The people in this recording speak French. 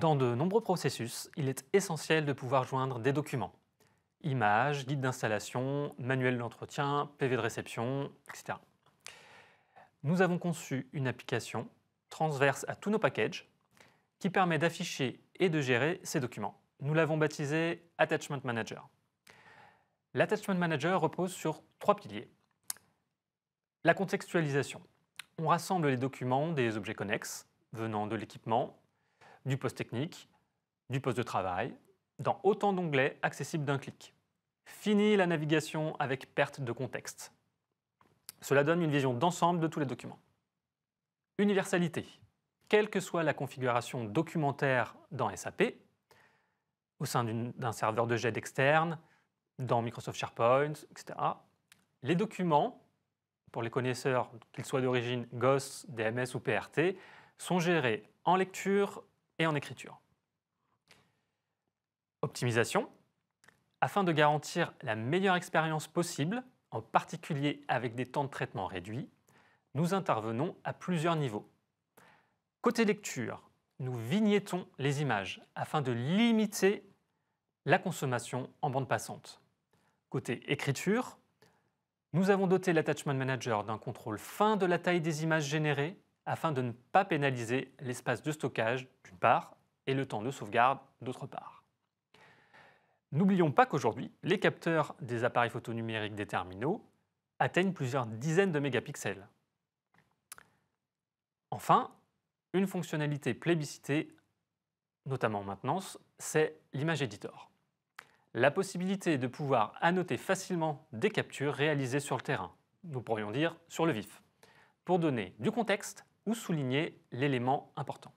Dans de nombreux processus, il est essentiel de pouvoir joindre des documents. Images, guides d'installation, manuels d'entretien, PV de réception, etc. Nous avons conçu une application transverse à tous nos packages qui permet d'afficher et de gérer ces documents. Nous l'avons baptisé Attachment Manager. L'Attachment Manager repose sur trois piliers. La contextualisation. On rassemble les documents des objets connexes venant de l'équipement du poste technique, du poste de travail, dans autant d'onglets accessibles d'un clic. Fini la navigation avec perte de contexte. Cela donne une vision d'ensemble de tous les documents. Universalité. Quelle que soit la configuration documentaire dans SAP, au sein d'un serveur de jet externe, dans Microsoft SharePoint, etc., les documents, pour les connaisseurs, qu'ils soient d'origine GOS, DMS ou PRT, sont gérés en lecture et en écriture. Optimisation. Afin de garantir la meilleure expérience possible, en particulier avec des temps de traitement réduits, nous intervenons à plusieurs niveaux. Côté lecture, nous vignettons les images afin de limiter la consommation en bande passante. Côté écriture, nous avons doté l'attachment manager d'un contrôle fin de la taille des images générées afin de ne pas pénaliser l'espace de stockage d'une part et le temps de sauvegarde d'autre part. N'oublions pas qu'aujourd'hui, les capteurs des appareils photonumériques des terminaux atteignent plusieurs dizaines de mégapixels. Enfin, une fonctionnalité plébiscitée, notamment en maintenance, c'est l'image editor. La possibilité de pouvoir annoter facilement des captures réalisées sur le terrain, nous pourrions dire sur le vif, pour donner du contexte ou souligner l'élément important.